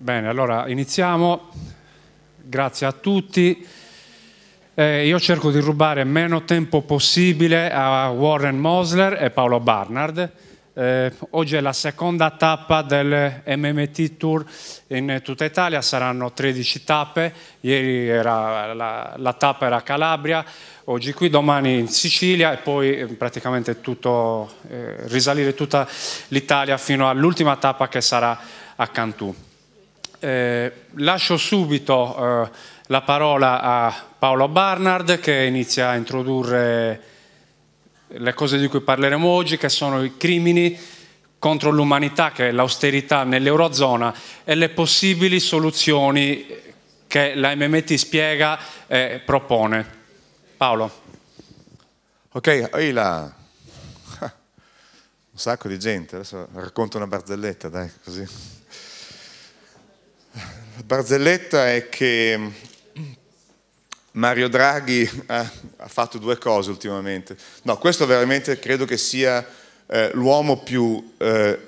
Bene, allora iniziamo. Grazie a tutti. Eh, io cerco di rubare meno tempo possibile a Warren Mosler e Paolo Barnard. Eh, oggi è la seconda tappa del MMT Tour in tutta Italia, saranno 13 tappe, ieri era, la, la, tappa era a Calabria, oggi qui, domani in Sicilia e poi eh, praticamente tutto, eh, risalire tutta l'Italia fino all'ultima tappa che sarà a Cantù. Eh, lascio subito eh, la parola a Paolo Barnard che inizia a introdurre le cose di cui parleremo oggi, che sono i crimini contro l'umanità, che è l'austerità nell'Eurozona e le possibili soluzioni che la MMT spiega e propone. Paolo. Ok, oi là. Un sacco di gente, adesso racconto una barzelletta, dai, così barzelletta è che Mario Draghi ha, eh, ha fatto due cose ultimamente. No, questo veramente credo che sia eh, l'uomo più eh,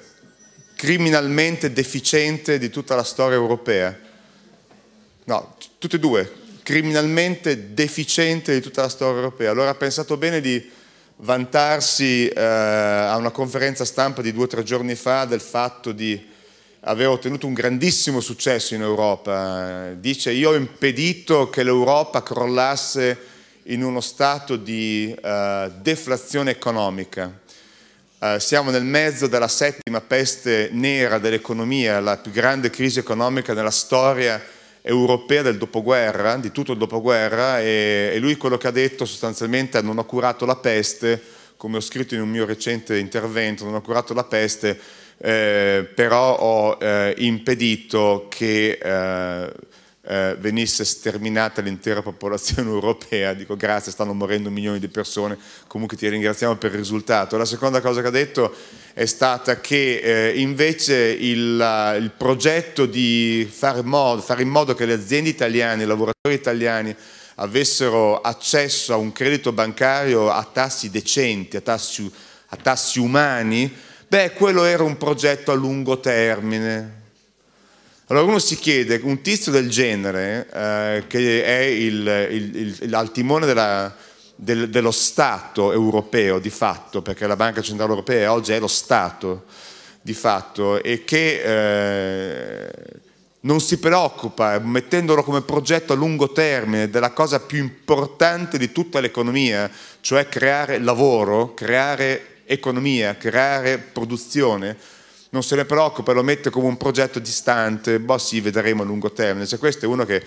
criminalmente deficiente di tutta la storia europea. No, tutti e due, criminalmente deficiente di tutta la storia europea. Allora ha pensato bene di vantarsi eh, a una conferenza stampa di due o tre giorni fa del fatto di aveva ottenuto un grandissimo successo in Europa. Dice io ho impedito che l'Europa crollasse in uno stato di uh, deflazione economica. Uh, siamo nel mezzo della settima peste nera dell'economia, la più grande crisi economica nella storia europea del dopoguerra, di tutto il dopoguerra, e, e lui quello che ha detto sostanzialmente è non ho curato la peste, come ho scritto in un mio recente intervento, non ho curato la peste, eh, però ho eh, impedito che eh, eh venisse sterminata l'intera popolazione europea, dico grazie, stanno morendo milioni di persone, comunque ti ringraziamo per il risultato. La seconda cosa che ha detto è stata che eh, invece il, il, progetto di fare, modo, fare in modo che le aziende italiane, i lavoratori italiani, avessero accesso a un credito bancario a tassi decenti, a tassi, a tassi umani, Beh, quello era un progetto a lungo termine. Allora uno si chiede, un tizio del genere, eh, che è il, il, il, al timone della, del, dello Stato europeo di fatto, perché la Banca Centrale Europea oggi è lo Stato di fatto, e che eh, non si preoccupa, mettendolo come progetto a lungo termine, della cosa più importante di tutta l'economia, cioè creare lavoro, creare economia, creare produzione, non se ne preoccupa, lo mette come un progetto distante, boh sì, vedremo a lungo termine. Cioè, questo è uno che,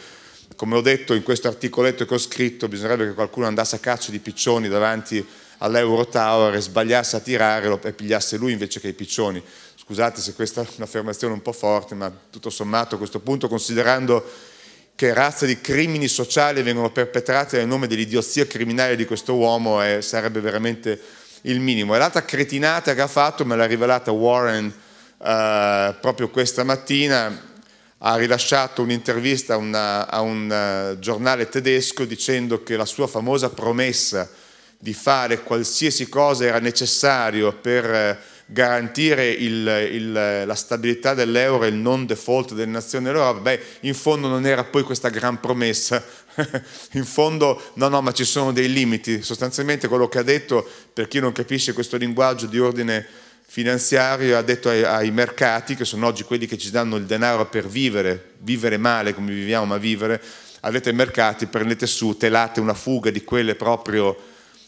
come ho detto in questo articoletto che ho scritto, bisognerebbe che qualcuno andasse a caccia di piccioni davanti all'Euro Tower e sbagliasse a tirare e pigliasse lui invece che i piccioni. Scusate se questa è un'affermazione un po' forte, ma tutto sommato a questo punto, considerando che razza di crimini sociali vengono perpetrati nel nome dell'idiozia criminale di questo uomo, eh, sarebbe veramente il minimo. E l'altra cretinata che ha fatto me l'ha rivelata Warren eh, proprio questa mattina, ha rilasciato un'intervista a, a un, eh, giornale tedesco dicendo che la sua famosa promessa di fare qualsiasi cosa era necessario per eh, garantire il, il, la stabilità dell'euro e il non default delle nazioni dell'Europa, beh, in fondo non era poi questa gran promessa, in fondo no, no, ma ci sono dei limiti. Sostanzialmente quello che ha detto, per chi non capisce questo linguaggio di ordine finanziario, ha detto ai, ai, mercati, che sono oggi quelli che ci danno il denaro per vivere, vivere male come viviamo, ma vivere, avete detto mercati prendete su, telate una fuga di quelle proprio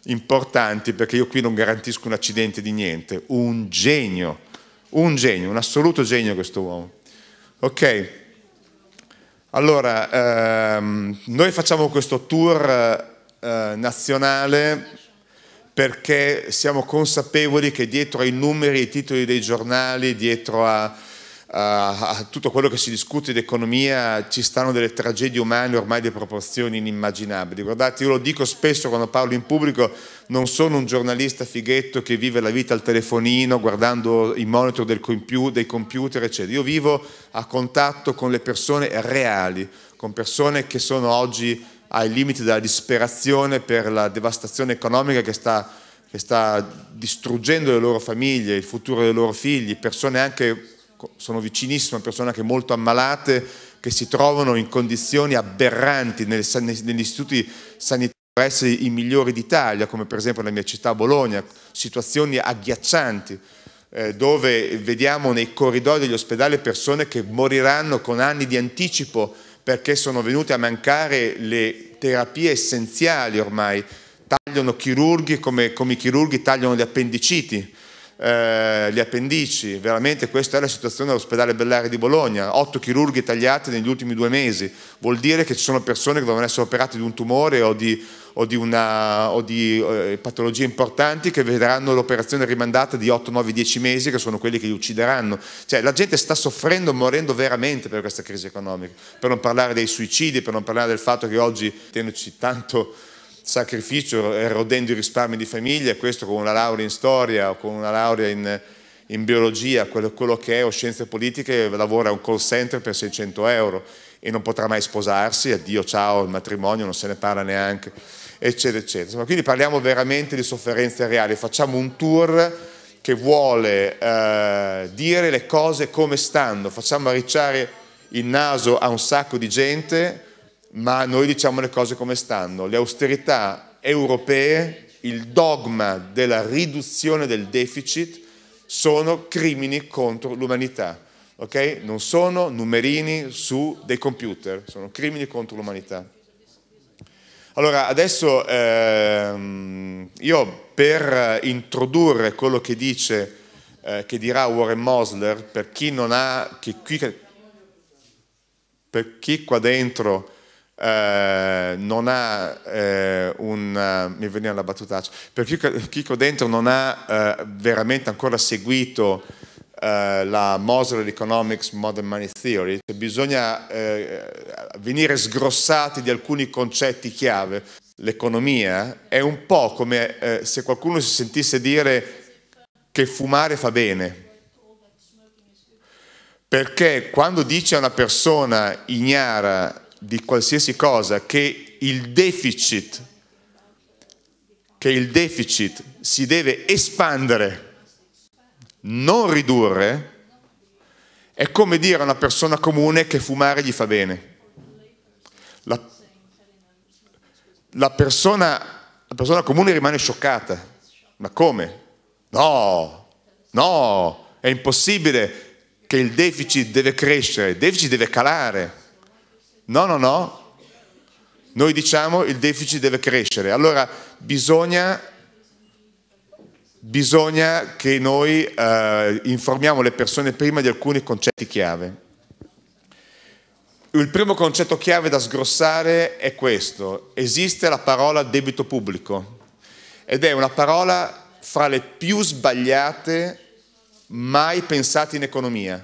importanti, perché io qui non garantisco un accidente di niente. Un genio, un genio, un assoluto genio questo uomo. Ok. Allora, ehm, noi facciamo questo tour eh, nazionale perché siamo consapevoli che dietro ai numeri ai titoli dei giornali, dietro a a tutto quello che si discute di economia ci stanno delle tragedie umane ormai di proporzioni inimmaginabili. Guardate, io lo dico spesso quando parlo in pubblico, non sono un giornalista fighetto che vive la vita al telefonino guardando i monitor computer, dei computer, eccetera. Io vivo a contatto con le persone reali, con persone che sono oggi ai limiti della disperazione per la devastazione economica che sta, che sta distruggendo le loro famiglie, il futuro dei loro figli, persone anche sono vicinissimo a persone anche molto ammalate che si trovano in condizioni aberranti negli, istituti sanitari essere i migliori d'Italia, come per esempio nella mia città Bologna, situazioni agghiaccianti, eh, dove vediamo nei corridoi degli ospedali persone che moriranno con anni di anticipo perché sono venute a mancare le terapie essenziali ormai, tagliano chirurghi come, come i chirurghi tagliano gli appendiciti, eh, gli appendici, veramente questa è la situazione dell'ospedale Bellari di Bologna, otto chirurghi tagliati negli ultimi due mesi, vuol dire che ci sono persone che devono essere operate di un tumore o di, o di, una, o di eh, patologie importanti che vedranno l'operazione rimandata di 8, 9, 10 mesi che sono quelli che li uccideranno. Cioè la gente sta soffrendo, morendo veramente per questa crisi economica, per non parlare dei suicidi, per non parlare del fatto che oggi, tenendoci tanto sacrificio rodendo i risparmi di famiglia, questo con una laurea in storia o con una laurea in, in biologia, quello, quello, che è, o scienze politiche, lavora a un call center per 600 euro e non potrà mai sposarsi, addio, ciao, il matrimonio, non se ne parla neanche, eccetera, eccetera. Insomma, quindi parliamo veramente di sofferenze reali, facciamo un tour che vuole eh, dire le cose come stanno, facciamo arricciare il naso a un sacco di gente ma noi diciamo le cose come stanno. Le austerità europee, il dogma della riduzione del deficit sono crimini contro l'umanità. Okay? Non sono numerini su dei computer, sono crimini contro l'umanità. Allora, adesso ehm, io per introdurre quello che dice, eh, che dirà Warren Mosler, per chi non ha, chi, chi, per chi qua dentro eh, non ha eh, un... Eh, mi veniva la battutaccia, per chi qua Dentro non ha eh, veramente ancora seguito eh, la Mosley Economics Modern Money Theory, cioè bisogna venire sgrossati di alcuni concetti chiave. L'economia è un po' come se qualcuno si sentisse dire che fumare fa bene. Perché quando dice a una persona ignara di qualsiasi cosa che il deficit, che il deficit si deve espandere, non ridurre, è come dire a una persona comune che fumare gli fa bene. La, la, persona, la persona comune rimane scioccata. Ma come? No, no, è impossibile che il deficit deve crescere, il deficit deve calare. No, no, no. Noi diciamo il deficit deve crescere. Allora bisogna, bisogna che noi eh, informiamo le persone prima di alcuni concetti chiave. Il primo concetto chiave da sgrossare è questo. Esiste la parola debito pubblico ed è una parola fra le più sbagliate mai pensate in economia.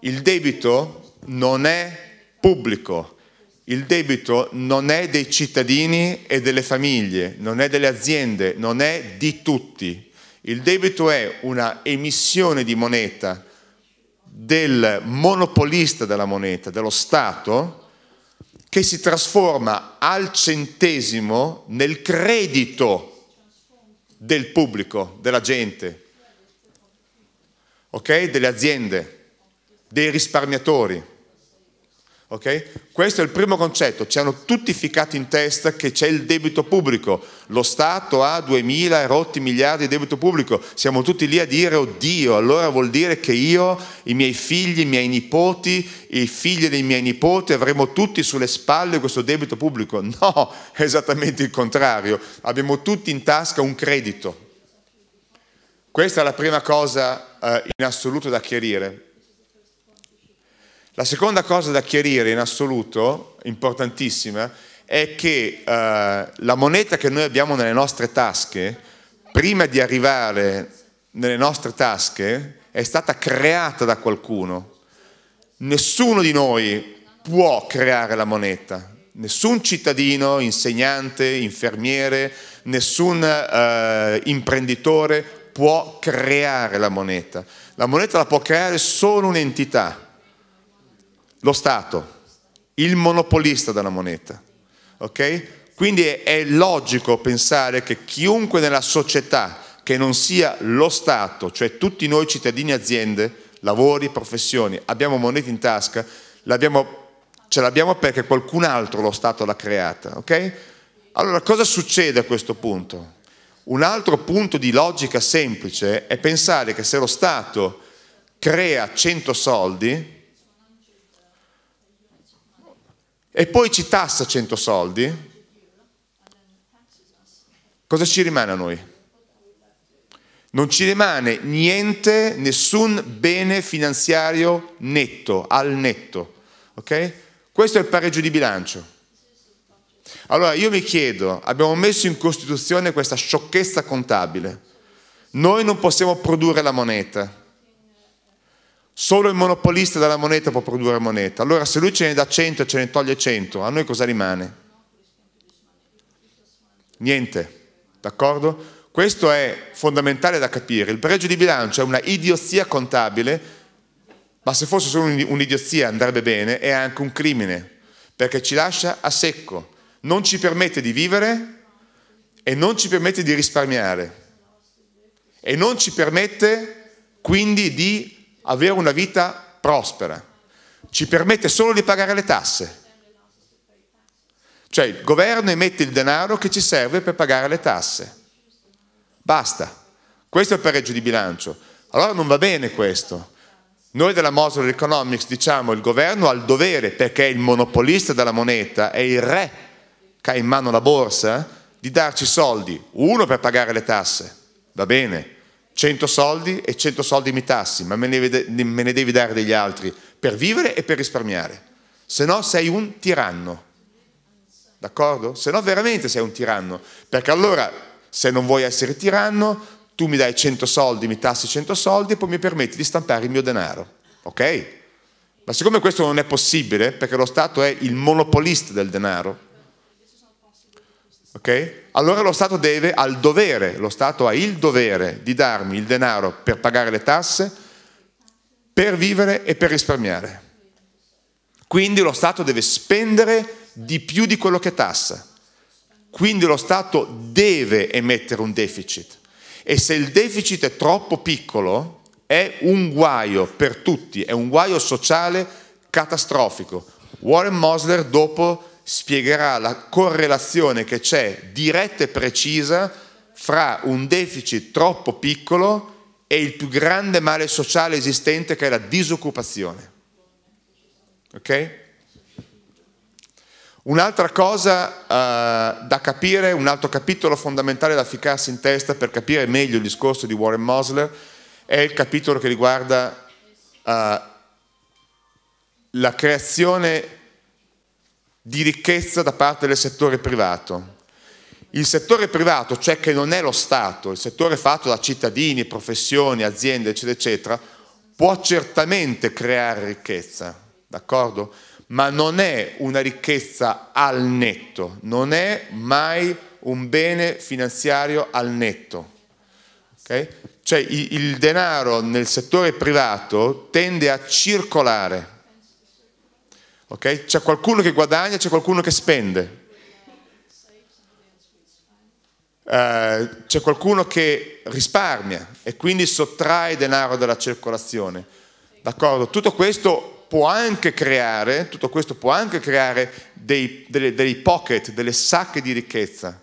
Il debito non è pubblico. Il debito non è dei cittadini e delle famiglie, non è delle aziende, non è di tutti. Il debito è una emissione di moneta del monopolista della moneta, dello Stato, che si trasforma al centesimo nel credito del pubblico, della gente, okay? delle aziende, dei risparmiatori. Okay? Questo è il primo concetto, ci hanno tutti ficcati in testa che c'è il debito pubblico, lo Stato ha 2000 rotti miliardi di debito pubblico, siamo tutti lì a dire oddio, allora vuol dire che io, i miei figli, i miei nipoti, i figli dei miei nipoti avremo tutti sulle spalle questo debito pubblico. No, è esattamente il contrario, abbiamo tutti in tasca un credito. Questa è la prima cosa eh, in assoluto da chiarire. La seconda cosa da chiarire in assoluto, importantissima, è che eh, la moneta che noi abbiamo nelle nostre tasche, prima di arrivare nelle nostre tasche, è stata creata da qualcuno. Nessuno di noi può creare la moneta. Nessun cittadino, insegnante, infermiere, nessun eh, imprenditore può creare la moneta. La moneta la può creare solo un'entità lo Stato, il monopolista della moneta. Ok? Quindi è logico pensare che chiunque nella società che non sia lo Stato, cioè tutti noi cittadini aziende, lavori, professioni, abbiamo moneta in tasca, ce l'abbiamo perché qualcun altro lo Stato l'ha creata. Ok? Allora cosa succede a questo punto? Un altro punto di logica semplice è pensare che se lo Stato crea 100 soldi, e poi ci tassa 100 soldi, cosa ci rimane a noi? Non ci rimane niente, nessun bene finanziario netto, al netto. Ok? Questo è il pareggio di bilancio. Allora io mi chiedo, abbiamo messo in Costituzione questa sciocchezza contabile. Noi non possiamo produrre la moneta, Solo il monopolista della moneta può produrre moneta. Allora se lui ce ne dà 100 e ce ne toglie 100, a noi cosa rimane? Niente, d'accordo? Questo è fondamentale da capire. Il pareggio di bilancio è una idiozia contabile, ma se fosse solo un'idiozia andrebbe bene, è anche un crimine, perché ci lascia a secco, non ci permette di vivere e non ci permette di risparmiare e non ci permette quindi di avere una vita prospera, ci permette solo di pagare le tasse. Cioè il governo emette il denaro che ci serve per pagare le tasse. Basta. Questo è il pareggio di bilancio. Allora non va bene questo. Noi della Mosul Economics diciamo che il governo ha il dovere, perché è il monopolista della moneta, è il re che ha in mano la borsa, di darci soldi, uno per pagare le tasse, va bene, 100 soldi e 100 soldi mi tassi, ma me ne, devi dare degli altri per vivere e per risparmiare. Se no sei un tiranno. D'accordo? Se no veramente sei un tiranno. Perché allora, se non vuoi essere tiranno, tu mi dai 100 soldi, mi tassi 100 soldi e poi mi permetti di stampare il mio denaro. Ok? Ma siccome questo non è possibile, perché lo Stato è il monopolista del denaro, ok? Allora lo Stato deve, ha il dovere, lo Stato ha il dovere di darmi il denaro per pagare le tasse, per vivere e per risparmiare. Quindi lo Stato deve spendere di più di quello che tassa. Quindi lo Stato deve emettere un deficit. E se il deficit è troppo piccolo, è un guaio per tutti, è un guaio sociale catastrofico. Warren Mosler dopo spiegherà la correlazione che c'è diretta e precisa fra un deficit troppo piccolo e il più grande male sociale esistente che è la disoccupazione. Ok? Un'altra cosa uh, da capire, un altro capitolo fondamentale da ficcarsi in testa per capire meglio il discorso di Warren Mosler è il capitolo che riguarda uh, la creazione di ricchezza da parte del settore privato. Il settore privato, cioè che non è lo Stato, il settore fatto da cittadini, professioni, aziende, eccetera, eccetera, può certamente creare ricchezza, d'accordo? Ma non è una ricchezza al netto, non è mai un bene finanziario al netto. Okay? Cioè il denaro nel settore privato tende a circolare, Okay? C'è qualcuno che guadagna, c'è qualcuno che spende. Uh, c'è qualcuno che risparmia e quindi sottrae denaro dalla circolazione. D'accordo? Tutto questo può anche creare, può anche creare dei, delle, dei pocket, delle sacche di ricchezza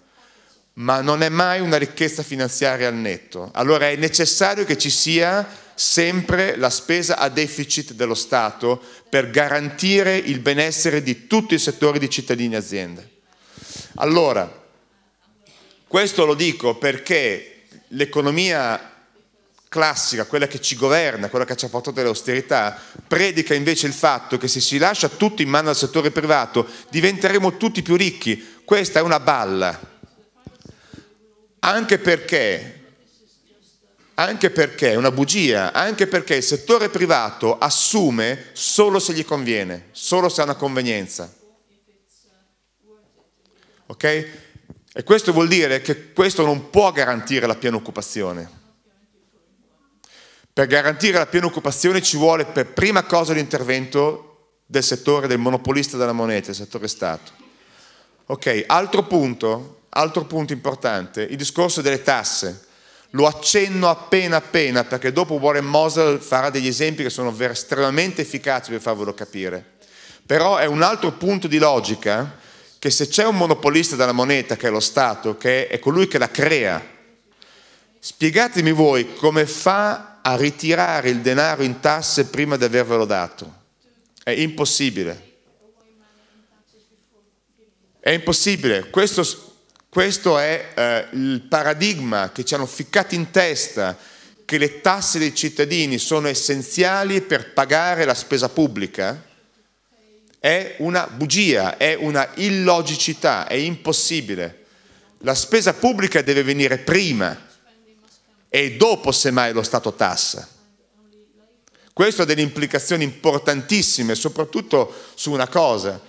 ma non è mai una ricchezza finanziaria al netto. Allora è necessario che ci sia sempre la spesa a deficit dello Stato per garantire il benessere di tutti i settori di cittadini e aziende. Allora, questo lo dico perché l'economia classica, quella che ci governa, quella che ci ha portato all'austerità, predica invece il fatto che se si lascia tutto in mano al settore privato diventeremo tutti più ricchi. Questa è una balla, anche perché anche perché è una bugia, anche perché il settore privato assume solo se gli conviene, solo se ha una convenienza. Ok? E questo vuol dire che questo non può garantire la piena occupazione. Per garantire la piena occupazione ci vuole per prima cosa l'intervento del settore del monopolista della moneta, del settore Stato. Ok, altro punto Altro punto importante, il discorso delle tasse. Lo accenno appena appena perché dopo Warren Mosel farà degli esempi che sono estremamente efficaci per farvelo capire. Però è un altro punto di logica che se c'è un monopolista della moneta, che è lo Stato, che è colui che la crea, spiegatemi voi come fa a ritirare il denaro in tasse prima di avervelo dato. È impossibile. È impossibile. Questo questo è eh, il paradigma che ci hanno ficcato in testa, che le tasse dei cittadini sono essenziali per pagare la spesa pubblica, è una bugia, è una illogicità, è impossibile. La spesa pubblica deve venire prima e dopo semmai lo Stato tassa. Questo ha delle implicazioni importantissime, soprattutto su una cosa,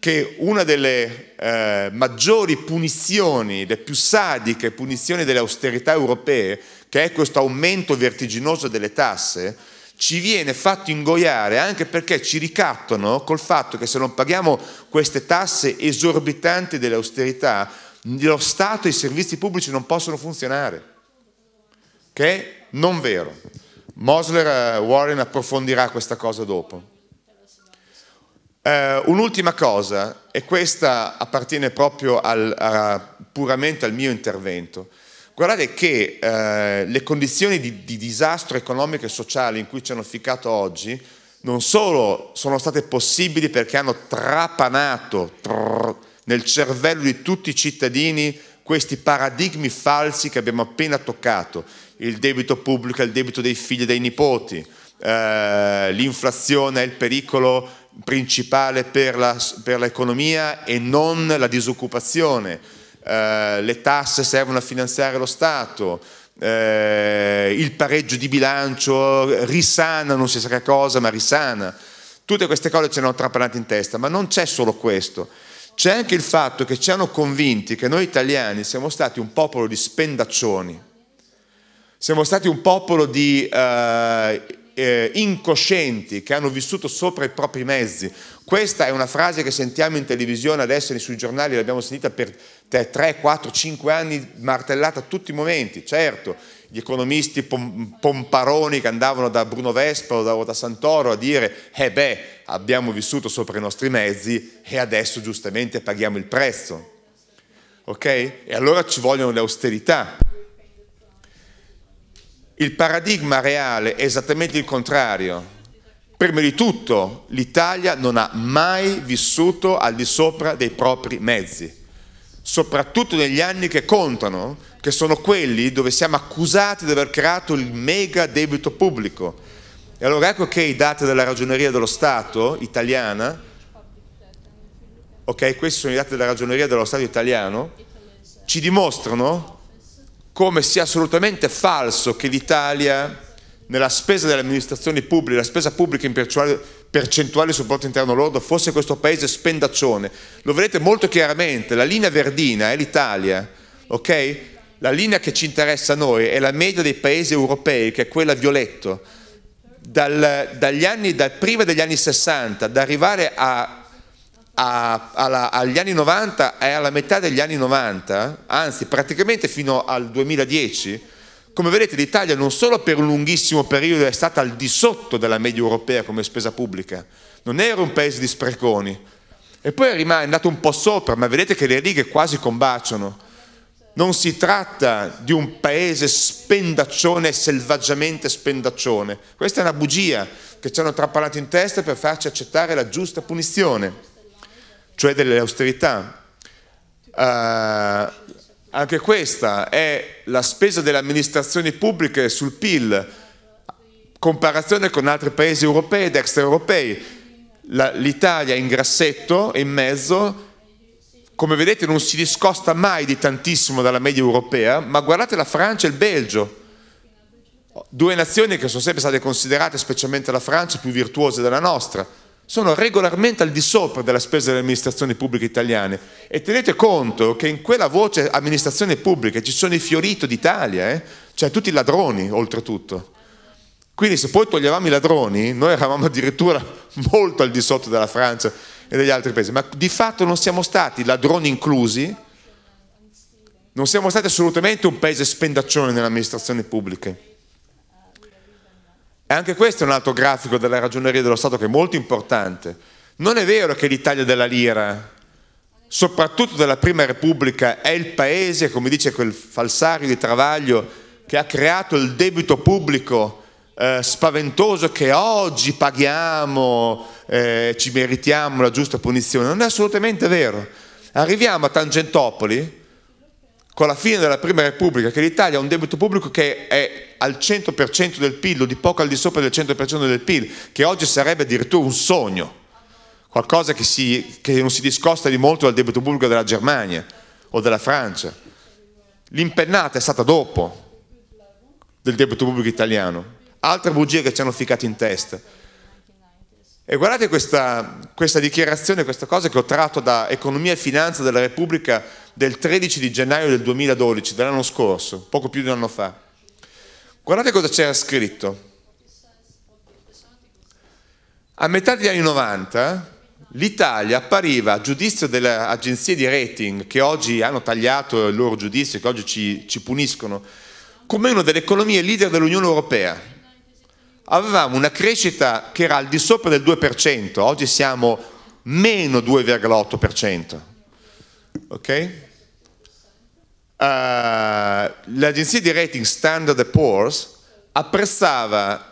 che una delle eh, maggiori punizioni, le più sadiche punizioni delle austerità europee, che è questo aumento vertiginoso delle tasse, ci viene fatto ingoiare anche perché ci ricattano col fatto che se non paghiamo queste tasse esorbitanti delle austerità, lo Stato e i servizi pubblici non possono funzionare, che è non vero. Mosler eh, Warren approfondirà questa cosa dopo. Uh, un'ultima cosa, e questa appartiene proprio al, a, puramente al mio intervento. Guardate che uh, le condizioni di, di, disastro economico e sociale in cui ci hanno ficcato oggi non solo sono state possibili perché hanno trapanato trrr, nel cervello di tutti i cittadini questi paradigmi falsi che abbiamo appena toccato, il debito pubblico è il debito dei figli e dei nipoti, uh, l'inflazione è il pericolo principale per, la, per l'economia e non la disoccupazione. Eh, le tasse servono a finanziare lo Stato, eh, il pareggio di bilancio risana, non si sa che cosa, ma risana. Tutte queste cose ci hanno trapelate in testa, ma non c'è solo questo. C'è anche il fatto che ci hanno convinti che noi italiani siamo stati un popolo di spendaccioni, siamo stati un popolo di eh, eh, incoscienti che hanno vissuto sopra i propri mezzi. Questa è una frase che sentiamo in televisione adesso e sui giornali, l'abbiamo sentita per 3, 4, 5 anni martellata a tutti i momenti, certo, gli economisti pom pomparoni che andavano da Bruno Vespa o da Santoro a dire eh beh, abbiamo vissuto sopra i nostri mezzi e adesso giustamente paghiamo il prezzo. Ok? E allora ci vogliono le austerità. Il paradigma reale è esattamente il contrario. Prima di tutto, l'Italia non ha mai vissuto al di sopra dei propri mezzi, soprattutto negli anni che contano, che sono quelli dove siamo accusati di aver creato il mega debito pubblico. E allora ecco che i dati della ragioneria dello Stato italiana, ok, questi sono i dati della ragioneria dello Stato italiano, ci dimostrano come sia assolutamente falso che l'Italia nella spesa delle amministrazioni pubbliche, la spesa pubblica in percentuale sul prodotto interno lordo, fosse questo paese spendaccione. Lo vedete molto chiaramente, la linea verdina è l'Italia, ok? La linea che ci interessa a noi è la media dei paesi europei, che è quella violetto. Dal, dagli anni, dal prima degli anni 60, ad arrivare a a, alla, agli anni 90 e alla metà degli anni 90, anzi praticamente fino al 2010, come vedete l'Italia non solo per un lunghissimo periodo è stata al di sotto della media europea come spesa pubblica, non era un paese di spreconi, e poi è andato un po' sopra, ma vedete che le righe quasi combaciano. Non si tratta di un paese spendaccione, selvaggiamente spendaccione. Questa è una bugia che ci hanno trappalato in testa per farci accettare la giusta punizione cioè dell'austerità. Eh, anche questa è la spesa delle amministrazioni pubbliche sul PIL, comparazione con altri paesi europei ed extraeuropei. L'Italia in grassetto, in mezzo, come vedete non si discosta mai di tantissimo dalla media europea, ma guardate la Francia e il Belgio, due nazioni che sono sempre state considerate, specialmente la Francia, più virtuose della nostra sono regolarmente al di sopra della spesa delle amministrazioni pubbliche italiane e tenete conto che in quella voce amministrazione pubblica ci sono i fiorito d'Italia, eh? cioè tutti i ladroni oltretutto. Quindi se poi toglievamo i ladroni, noi eravamo addirittura molto al di sotto della Francia e degli altri paesi, ma di fatto non siamo stati, ladroni inclusi, non siamo stati assolutamente un paese spendaccione nelle amministrazioni pubbliche. E anche questo è un altro grafico della ragioneria dello Stato che è molto importante. Non è vero che l'Italia della lira, soprattutto della Prima Repubblica, è il paese, come dice quel falsario di Travaglio, che ha creato il debito pubblico eh, spaventoso che oggi paghiamo, eh, ci meritiamo la giusta punizione. Non è assolutamente vero. Arriviamo a Tangentopoli, con la fine della Prima Repubblica, che l'Italia ha un debito pubblico che è al 100% del PIL o di poco al di sopra del 100% del PIL, che oggi sarebbe addirittura un sogno, qualcosa che, si, che non si discosta di molto dal debito pubblico della Germania o della Francia. L'impennata è stata dopo del debito pubblico italiano, altre bugie che ci hanno ficcato in testa. E guardate questa, questa dichiarazione, questa cosa che ho tratto da Economia e Finanza della Repubblica del 13 di gennaio del 2012, dell'anno scorso, poco più di un anno fa. Guardate cosa c'era scritto. A metà degli anni 90 l'Italia appariva, a giudizio delle agenzie di rating, che oggi hanno tagliato il loro giudizio, che oggi ci, ci puniscono, come una delle economie leader dell'Unione Europea avevamo una crescita che era al di sopra del 2%, oggi siamo meno 2,8%. Ok? Uh, l'agenzia di rating Standard Poor's apprezzava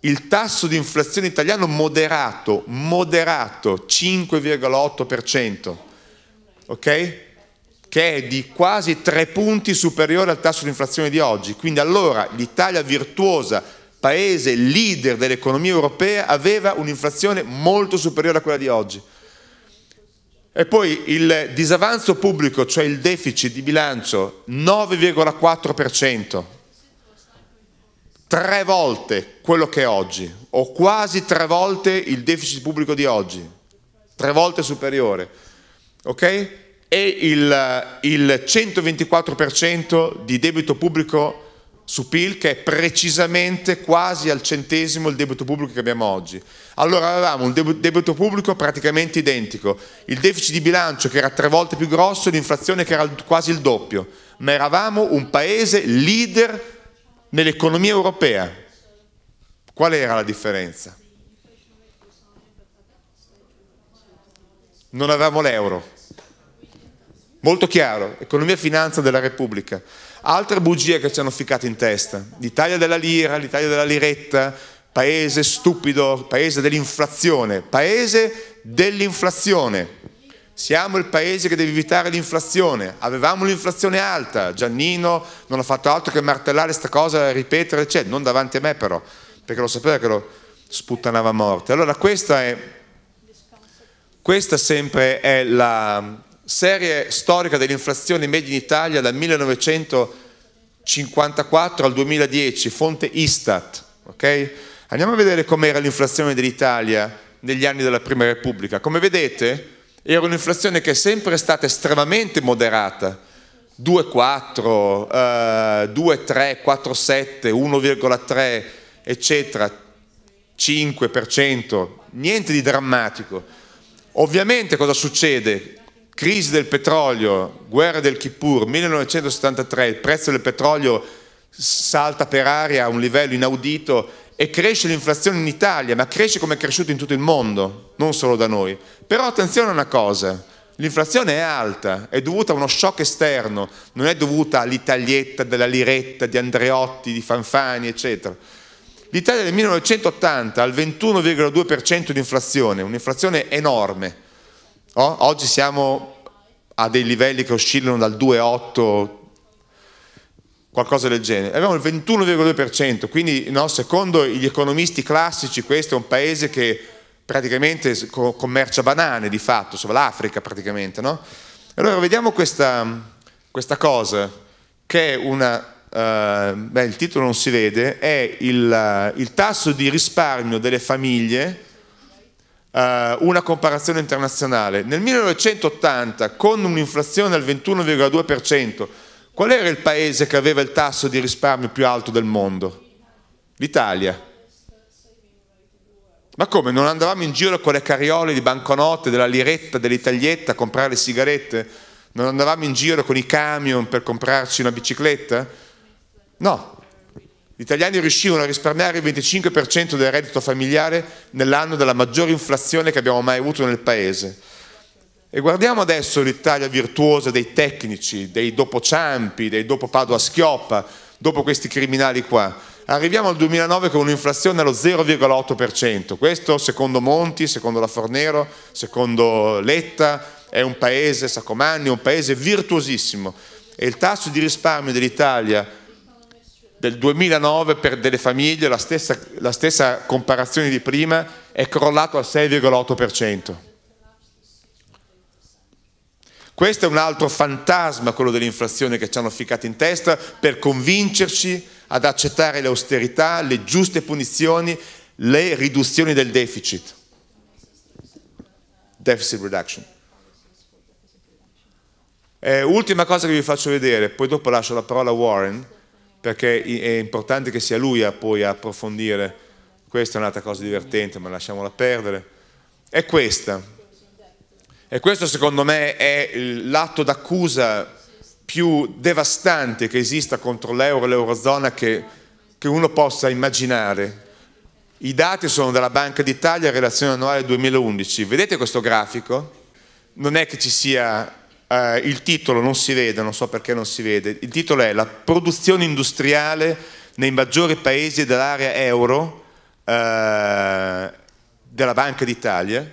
il tasso di inflazione italiano moderato, moderato, 5,8%, ok? Che è di quasi 3 punti superiore al tasso di inflazione di oggi. Quindi allora l'Italia virtuosa paese leader dell'economia europea, aveva un'inflazione molto superiore a quella di oggi. E poi il disavanzo pubblico, cioè il deficit di bilancio, 9,4%, tre volte quello che è oggi, o quasi tre volte il deficit pubblico di oggi, tre volte superiore, ok? E il, il 124% di debito pubblico su PIL che è precisamente quasi al centesimo il debito pubblico che abbiamo oggi. Allora avevamo un debito pubblico praticamente identico, il deficit di bilancio che era tre volte più grosso e l'inflazione che era quasi il doppio, ma eravamo un paese leader nell'economia europea. Qual era la differenza? Non avevamo l'euro. Molto chiaro, economia e finanza della Repubblica altre bugie che ci hanno ficcato in testa. L'Italia della lira, l'Italia della liretta, paese stupido, paese dell'inflazione, paese dell'inflazione. Siamo il paese che deve evitare l'inflazione. Avevamo l'inflazione alta, Giannino non ha fatto altro che martellare questa cosa, ripetere, eccetera. Cioè, non davanti a me però, perché lo sapeva che lo sputtanava a morte. Allora questa è, questa sempre è la, serie storica dell'inflazione media in Italia dal 1954 al 2010, fonte Istat. Okay? Andiamo a vedere com'era l'inflazione dell'Italia negli anni della Prima Repubblica. Come vedete, era un'inflazione che è sempre stata estremamente moderata, 2,4, eh, 2,3, 4,7, 1,3, eccetera, 5%, niente di drammatico. Ovviamente cosa succede? crisi del petrolio, guerra del Kippur, 1973, il prezzo del petrolio salta per aria a un livello inaudito e cresce l'inflazione in Italia, ma cresce come è cresciuto in tutto il mondo, non solo da noi. Però attenzione a una cosa, l'inflazione è alta, è dovuta a uno shock esterno, non è dovuta all'italietta della liretta di Andreotti, di Fanfani, eccetera. L'Italia nel 1980 ha il 21,2% di inflazione, un'inflazione enorme. Oh, oggi siamo ha dei livelli che oscillano dal 2,8, qualcosa del genere. Abbiamo il 21,2%, quindi no, secondo gli economisti classici questo è un paese che praticamente commercia banane di fatto, l'Africa praticamente. No? Allora vediamo questa, questa cosa, che è una, eh, beh il titolo non si vede, è il, il tasso di risparmio delle famiglie eh, una comparazione internazionale. Nel 1980, con un'inflazione al 21,2%, qual era il paese che aveva il tasso di risparmio più alto del mondo? L'Italia. Ma come? Non andavamo in giro con le cariole di banconote, della liretta, dell'italietta a comprare le sigarette? Non andavamo in giro con i camion per comprarci una bicicletta? No, gli italiani riuscirono a risparmiare il 25% del reddito familiare nell'anno della maggiore inflazione che abbiamo mai avuto nel paese. E guardiamo adesso l'Italia virtuosa dei tecnici, dei dopo Ciampi, dei dopo Padua Schioppa, dopo questi criminali qua. Arriviamo al 2009 con un'inflazione allo 0,8%. Questo secondo Monti, secondo la Fornero, secondo Letta, è un paese, Saccomanni, è un paese virtuosissimo. E il tasso di risparmio dell'Italia del 2009 per delle famiglie, la stessa, la stessa comparazione di prima, è crollato al 6,8%. Questo è un altro fantasma, quello dell'inflazione che ci hanno ficcato in testa per convincerci ad accettare le austerità, le giuste punizioni, le riduzioni del deficit. Deficit reduction. Eh, ultima cosa che vi faccio vedere, poi dopo lascio la parola a Warren perché è importante che sia lui a poi approfondire. Questa è un'altra cosa divertente, ma lasciamola perdere. È questa. E questo secondo me è l'atto d'accusa più devastante che esista contro l'euro e l'eurozona che, che uno possa immaginare. I dati sono della Banca d'Italia relazione annuale 2011. Vedete questo grafico? Non è che ci sia eh, il titolo non si vede, non so perché non si vede, il titolo è La produzione industriale nei maggiori paesi dell'area euro eh, della Banca d'Italia.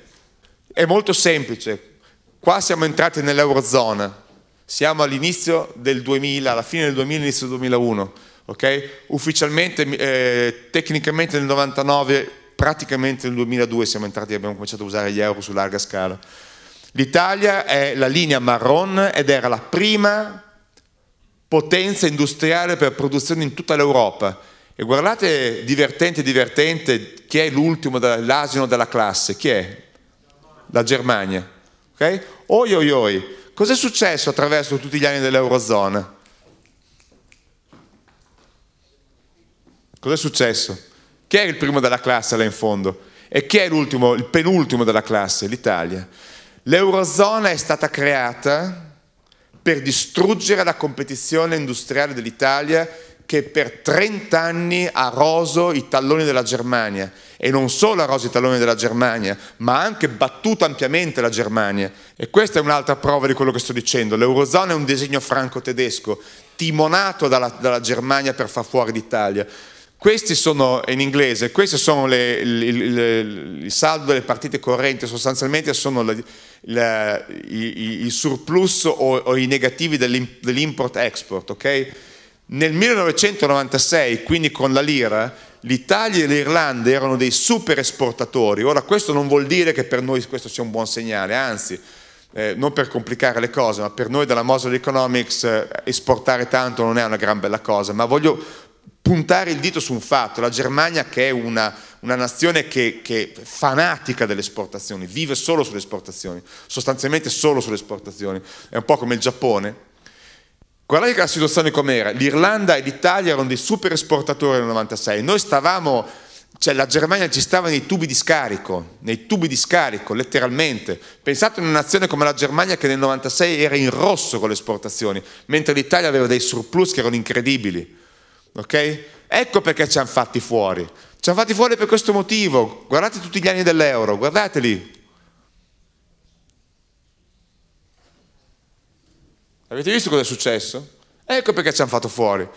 È molto semplice, qua siamo entrati nell'Eurozona, siamo all'inizio del 2000, alla fine del 2000, inizio del 2001, okay? ufficialmente, eh, tecnicamente nel 99, praticamente nel 2002 siamo entrati, e abbiamo cominciato a usare gli euro su larga scala. L'Italia è la linea marron ed era la prima potenza industriale per produzione in tutta l'Europa. E guardate, divertente, divertente, chi è l'ultimo, l'asino della classe? Chi è? La Germania. Ok? Oi oi oi, cos'è successo attraverso tutti gli anni dell'Eurozona? Cos'è successo? Chi è il primo della classe là in fondo? E chi è l'ultimo, il penultimo della classe? L'Italia. L'Eurozona è stata creata per distruggere la competizione industriale dell'Italia che per 30 anni ha roso i talloni della Germania e non solo ha roso i talloni della Germania, ma ha anche battuto ampiamente la Germania. E questa è un'altra prova di quello che sto dicendo. L'Eurozona è un disegno franco-tedesco, timonato dalla, dalla Germania per far fuori l'Italia. Questi sono in inglese, questi sono le, il, il, il, saldo delle partite correnti, sostanzialmente sono la, la, i, i, surplus o, o i negativi dell'import-export. Okay? Nel 1996, quindi con la lira, l'Italia e l'Irlanda erano dei super esportatori. Ora questo non vuol dire che per noi questo sia un buon segnale, anzi, eh, non per complicare le cose, ma per noi dalla Mosel Economics eh, esportare tanto non è una gran bella cosa, ma voglio puntare il dito su un fatto, la Germania che è una, una nazione che, che, è fanatica delle esportazioni, vive solo sulle esportazioni, sostanzialmente solo sulle esportazioni, è un po' come il Giappone. Guardate che la situazione com'era, l'Irlanda e l'Italia erano dei super esportatori nel 96, noi stavamo, cioè la Germania ci stava nei tubi di scarico, nei tubi di scarico, letteralmente. Pensate a una nazione come la Germania che nel 96 era in rosso con le esportazioni, mentre l'Italia aveva dei surplus che erano incredibili ok? Ecco perché ci hanno fatti fuori. Ci hanno fatti fuori per questo motivo. Guardate tutti gli anni dell'euro, guardateli. Avete visto cosa è successo? Ecco perché ci hanno fatto fuori.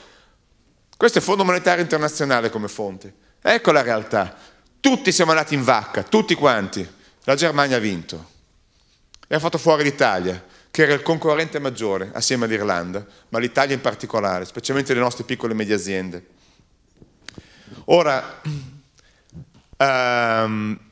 Questo è il Fondo Monetario Internazionale come fonte. Ecco la realtà. Tutti siamo andati in vacca, tutti quanti. La Germania ha vinto. E ha fatto fuori l'Italia che era il concorrente maggiore assieme all'Irlanda, ma l'Italia in particolare, specialmente le nostre piccole e medie aziende. Ora, um,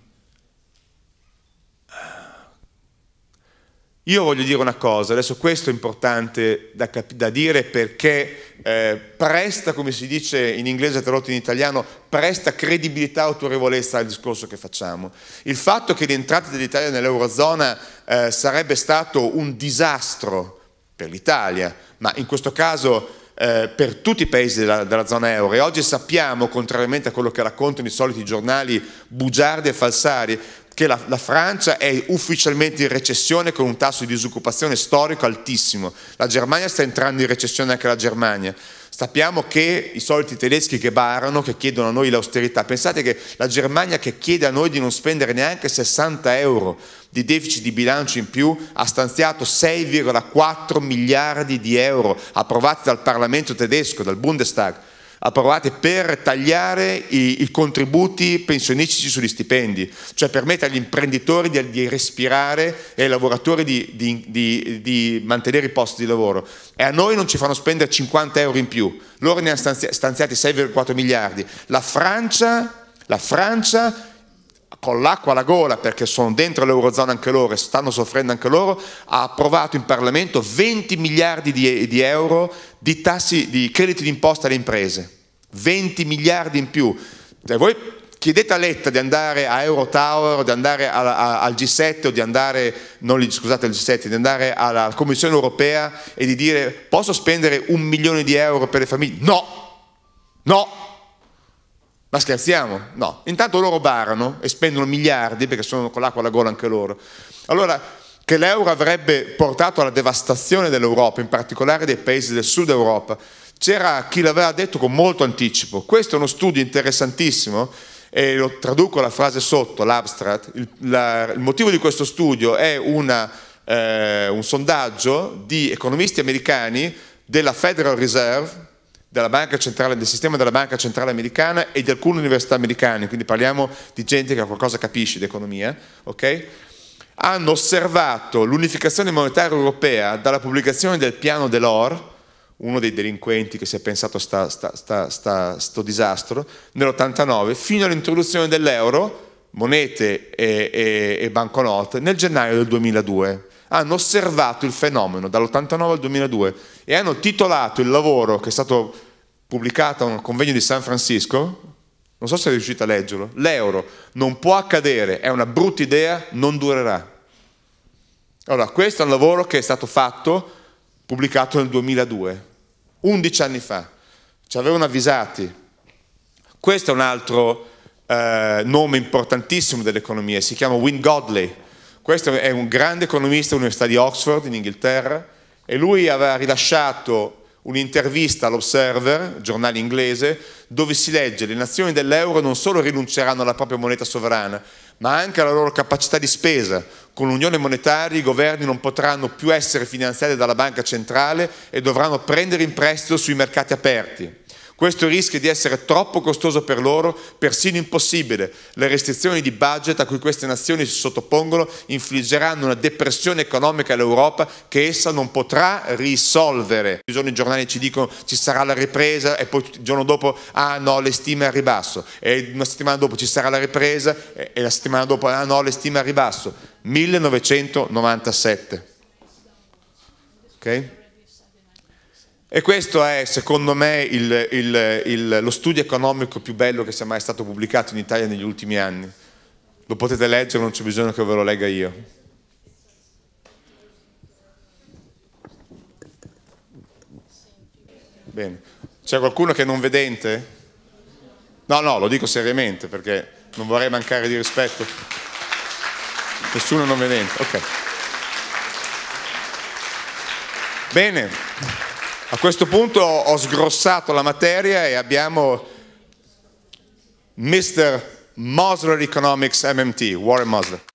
Io voglio dire una cosa, adesso questo è importante da, da dire perché eh, presta, come si dice in inglese tradotto in italiano, presta credibilità e autorevolezza al discorso che facciamo. Il fatto che l'entrata dell'Italia nell'Eurozona eh, sarebbe stato un disastro per l'Italia, ma in questo caso eh, per tutti i paesi della, della, zona euro e oggi sappiamo, contrariamente a quello che raccontano i soliti giornali bugiardi e falsari, che la, la, Francia è ufficialmente in recessione con un tasso di disoccupazione storico altissimo, la Germania sta entrando in recessione anche la Germania. Sappiamo che i soliti tedeschi che barano, che chiedono a noi l'austerità, pensate che la Germania che chiede a noi di non spendere neanche 60 euro di deficit di bilancio in più ha stanziato 6,4 miliardi di euro approvati dal Parlamento tedesco, dal Bundestag approvate per tagliare i, i contributi pensionistici sugli stipendi, cioè permette agli imprenditori di, di respirare e ai lavoratori di, di, di, mantenere i posti di lavoro. E a noi non ci fanno spendere 50 euro in più, loro ne hanno stanziati 6,4 miliardi. La Francia, la Francia con l'acqua alla gola, perché sono dentro l'Eurozona anche loro e stanno soffrendo anche loro, ha approvato in Parlamento 20 miliardi di, di euro di, tassi, di crediti d'imposta alle imprese. 20 miliardi in più. Se voi chiedete a Letta di andare a Eurotower, di andare alla, a, al G7 o di andare, non, scusate il G7, di andare alla Commissione Europea e di dire posso spendere un milione di euro per le famiglie? No, no, ma scherziamo? No. Intanto loro barano e spendono miliardi perché sono con l'acqua alla gola anche loro. Allora, che l'euro avrebbe portato alla devastazione dell'Europa, in particolare dei paesi del sud Europa, c'era chi l'aveva detto con molto anticipo. Questo è uno studio interessantissimo e lo traduco la frase sotto, l'abstract. Il, la, il motivo di questo studio è una, eh, un sondaggio di economisti americani della Federal Reserve, Centrale, del sistema della banca centrale americana e di alcune università americane, quindi parliamo di gente che qualcosa capisce di economia, okay? hanno osservato l'unificazione monetaria europea dalla pubblicazione del piano Delors, uno dei delinquenti che si è pensato a questo disastro, nell'89, fino all'introduzione dell'euro, monete e, e, e banconote, nel gennaio del 2002 hanno osservato il fenomeno dall'89 al 2002 e hanno titolato il lavoro che è stato pubblicato a un convegno di San Francisco, non so se riuscite a leggerlo, l'euro non può accadere, è una brutta idea, non durerà. Allora, questo è un lavoro che è stato fatto, pubblicato nel 2002, 11 anni fa, ci avevano avvisati. Questo è un altro eh, nome importantissimo dell'economia, si chiama Win Godley, questo è un grande economista dell'Università di Oxford in Inghilterra e lui aveva rilasciato un'intervista all'Observer, giornale inglese, dove si legge le nazioni dell'euro non solo rinunceranno alla propria moneta sovrana, ma anche alla loro capacità di spesa. Con l'unione monetaria i governi non potranno più essere finanziati dalla banca centrale e dovranno prendere in prestito sui mercati aperti. Questo rischia di essere troppo costoso per loro, persino impossibile. Le restrizioni di budget a cui queste nazioni si sottopongono infliggeranno una depressione economica all'Europa che essa non potrà risolvere. I i giornali ci dicono ci sarà la ripresa e poi il giorno dopo, ah no, le stime a ribasso. E una settimana dopo ci sarà la ripresa e la settimana dopo, ah no, le stime a ribasso. 1997. Okay? E questo è, secondo me, il, il, il, lo studio economico più bello che sia mai stato pubblicato in Italia negli ultimi anni. Lo potete leggere, non c'è bisogno che ve lo legga io. Bene. C'è qualcuno che è non vedente? No, no, lo dico seriamente perché non vorrei mancare di rispetto. Nessuno non vedente, ok. Bene. A questo punto ho sgrossato la materia e abbiamo Mr. Mosler Economics MMT, Warren Mosler.